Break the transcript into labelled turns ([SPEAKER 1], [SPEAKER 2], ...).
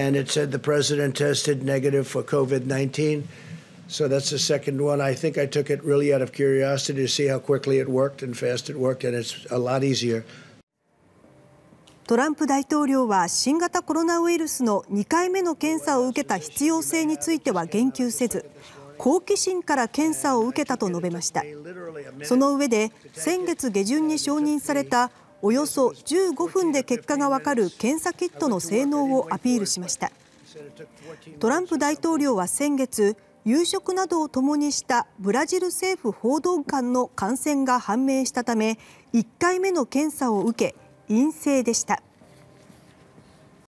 [SPEAKER 1] And it said the president tested negative for COVID 19. So that's the second one. I think I took it really out of curiosity to see how quickly it worked and fast it worked, and it's
[SPEAKER 2] a lot easier. トランプ大統領は新型コロナウイルスの2回目の検査を受けた必要性については言及せず好奇心から検査を受けたと述べましたその上で先月下旬に承認されたおよそ15分で結果がわかる検査キットの性能をアピールしましたトランプ大統領は先月夕食などを共にしたブラジル政府報道官の感染が判明したため1回目の検査を受け陰性でした。